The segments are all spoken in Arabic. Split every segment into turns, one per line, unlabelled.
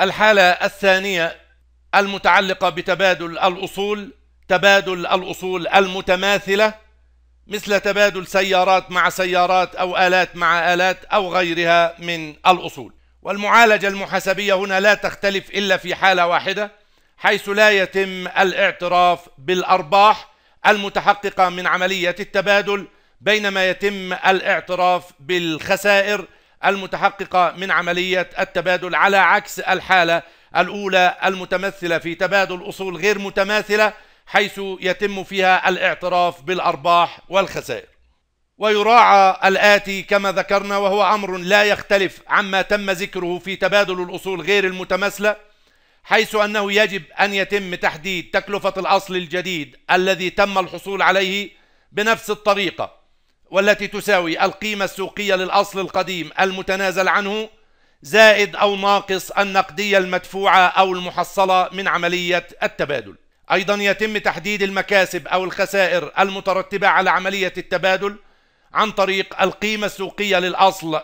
الحالة الثانية المتعلقة بتبادل الأصول تبادل الأصول المتماثلة مثل تبادل سيارات مع سيارات أو آلات مع آلات أو غيرها من الأصول والمعالجة المحاسبية هنا لا تختلف إلا في حالة واحدة حيث لا يتم الاعتراف بالأرباح المتحققة من عملية التبادل بينما يتم الاعتراف بالخسائر المتحققة من عملية التبادل على عكس الحالة الأولى المتمثلة في تبادل أصول غير متماثلة حيث يتم فيها الاعتراف بالأرباح والخسائر ويراعى الآتي كما ذكرنا وهو أمر لا يختلف عما تم ذكره في تبادل الأصول غير المتماثلة حيث أنه يجب أن يتم تحديد تكلفة الأصل الجديد الذي تم الحصول عليه بنفس الطريقة والتي تساوي القيمة السوقية للأصل القديم المتنازل عنه زائد أو ناقص النقدية المدفوعة أو المحصلة من عملية التبادل أيضا يتم تحديد المكاسب أو الخسائر المترتبة على عملية التبادل عن طريق القيمة السوقية للأصل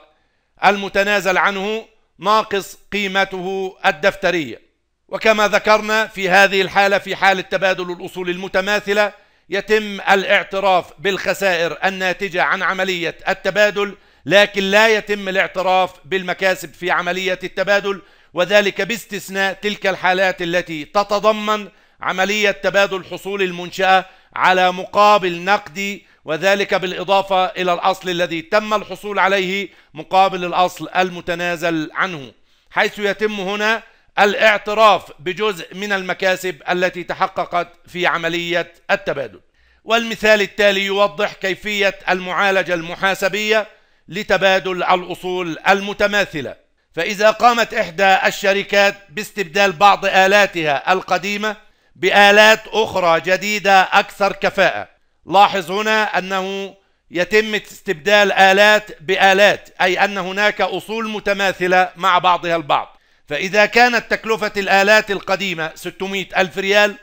المتنازل عنه ناقص قيمته الدفترية وكما ذكرنا في هذه الحالة في حال التبادل الأصول المتماثلة يتم الاعتراف بالخسائر الناتجة عن عملية التبادل لكن لا يتم الاعتراف بالمكاسب في عملية التبادل وذلك باستثناء تلك الحالات التي تتضمن عملية تبادل حصول المنشأة على مقابل نقدي وذلك بالإضافة إلى الأصل الذي تم الحصول عليه مقابل الأصل المتنازل عنه حيث يتم هنا الاعتراف بجزء من المكاسب التي تحققت في عملية التبادل والمثال التالي يوضح كيفية المعالجة المحاسبية لتبادل الأصول المتماثلة فإذا قامت إحدى الشركات باستبدال بعض آلاتها القديمة بآلات أخرى جديدة أكثر كفاءة لاحظ هنا أنه يتم استبدال آلات بآلات أي أن هناك أصول متماثلة مع بعضها البعض فإذا كانت تكلفة الآلات القديمة 600 ألف ريال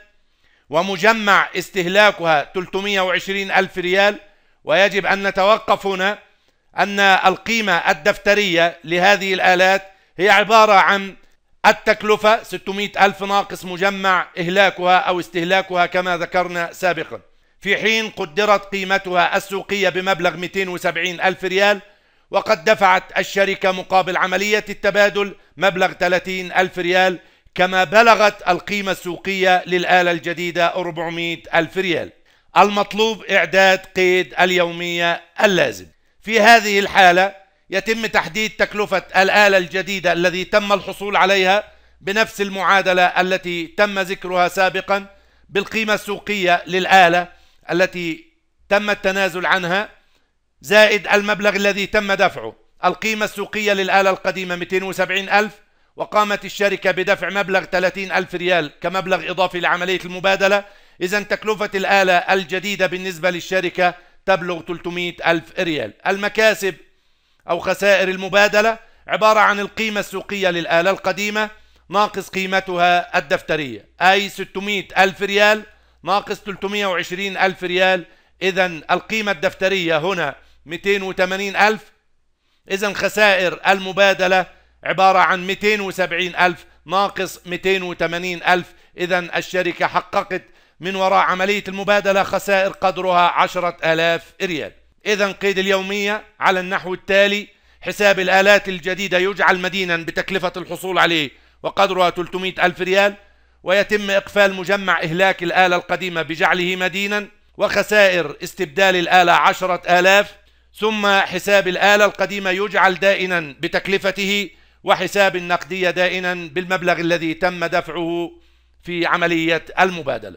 ومجمع استهلاكها 320 ألف ريال ويجب أن نتوقف هنا أن القيمة الدفترية لهذه الآلات هي عبارة عن التكلفة 600 ألف ناقص مجمع إهلاكها أو استهلاكها كما ذكرنا سابقا في حين قدرت قيمتها السوقية بمبلغ 270 ألف ريال وقد دفعت الشركة مقابل عملية التبادل مبلغ 30 ألف ريال كما بلغت القيمة السوقية للآلة الجديدة 400 ألف ريال المطلوب إعداد قيد اليومية اللازم في هذه الحالة يتم تحديد تكلفة الآلة الجديدة الذي تم الحصول عليها بنفس المعادلة التي تم ذكرها سابقا بالقيمة السوقية للآلة التي تم التنازل عنها زائد المبلغ الذي تم دفعه القيمة السوقية للآلة القديمة 270 ألف وقامت الشركة بدفع مبلغ 30 ألف ريال كمبلغ إضافي لعملية المبادلة إذا تكلفة الآلة الجديدة بالنسبة للشركة تبلغ 300 ألف ريال المكاسب أو خسائر المبادلة عبارة عن القيمة السوقية للآلة القديمة ناقص قيمتها الدفترية أي 600 ألف ريال ناقص 320 ألف ريال إذا القيمة الدفترية هنا 280 ألف إذا خسائر المبادلة عبارة عن 270 ألف ناقص 280 ألف إذا الشركة حققت من وراء عملية المبادلة خسائر قدرها 10000 ريال إذا قيد اليومية على النحو التالي حساب الآلات الجديدة يجعل مدينا بتكلفة الحصول عليه وقدرها 300 ألف ريال ويتم إقفال مجمع إهلاك الآلة القديمة بجعله مدينا وخسائر استبدال الآلة 10000 ثم حساب الآلة القديمة يجعل دائنا بتكلفته وحساب النقدية دائنا بالمبلغ الذي تم دفعه في عملية المبادلة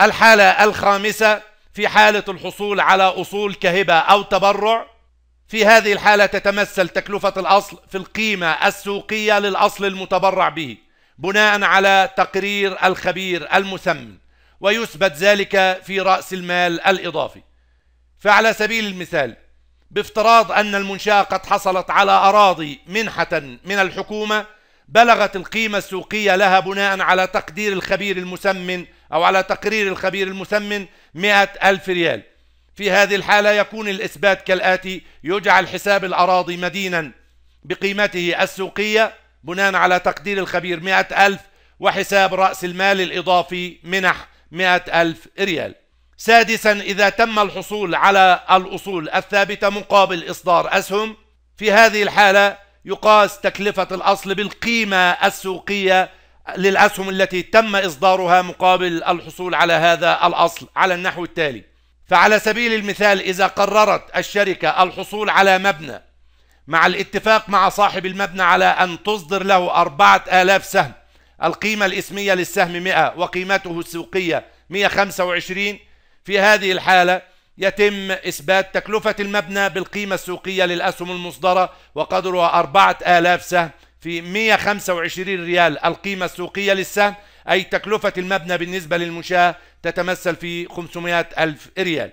الحالة الخامسة في حالة الحصول على أصول كهبة أو تبرع في هذه الحالة تتمثل تكلفة الأصل في القيمة السوقية للأصل المتبرع به بناء على تقرير الخبير المسمى ويثبت ذلك في رأس المال الإضافي فعلى سبيل المثال بافتراض أن المنشأة قد حصلت على أراضي منحة من الحكومة بلغت القيمة السوقية لها بناء على تقدير الخبير المسمن أو على تقرير الخبير المسمن 100 ألف ريال في هذه الحالة يكون الإثبات كالآتي يجعل حساب الأراضي مدينا بقيمته السوقية بناء على تقدير الخبير 100 ألف وحساب رأس المال الإضافي منح 100 ألف ريال سادسا إذا تم الحصول على الأصول الثابتة مقابل إصدار أسهم في هذه الحالة يقاس تكلفة الأصل بالقيمة السوقية للأسهم التي تم إصدارها مقابل الحصول على هذا الأصل على النحو التالي فعلى سبيل المثال إذا قررت الشركة الحصول على مبنى مع الاتفاق مع صاحب المبنى على أن تصدر له أربعة آلاف سهم القيمة الإسمية للسهم 100 وقيمته السوقية 125 في هذه الحالة يتم إثبات تكلفة المبنى بالقيمة السوقية للأسهم المصدرة وقدرها 4000 سهم في 125 ريال القيمة السوقية للسهم أي تكلفة المبنى بالنسبة للمشاة تتمثل في 500 ألف ريال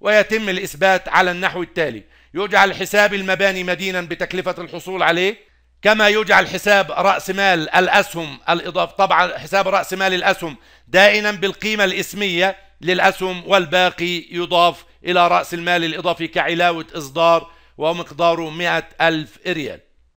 ويتم الإثبات على النحو التالي يجعل حساب المباني مدينا بتكلفة الحصول عليه كما يجعل حساب رأس مال الأسهم الإضافة طبعا حساب رأس مال الأسهم دائما بالقيمة الإسمية للأسهم والباقي يضاف إلى رأس المال الإضافي كعلاوة إصدار ومقداره 100 ألف ريال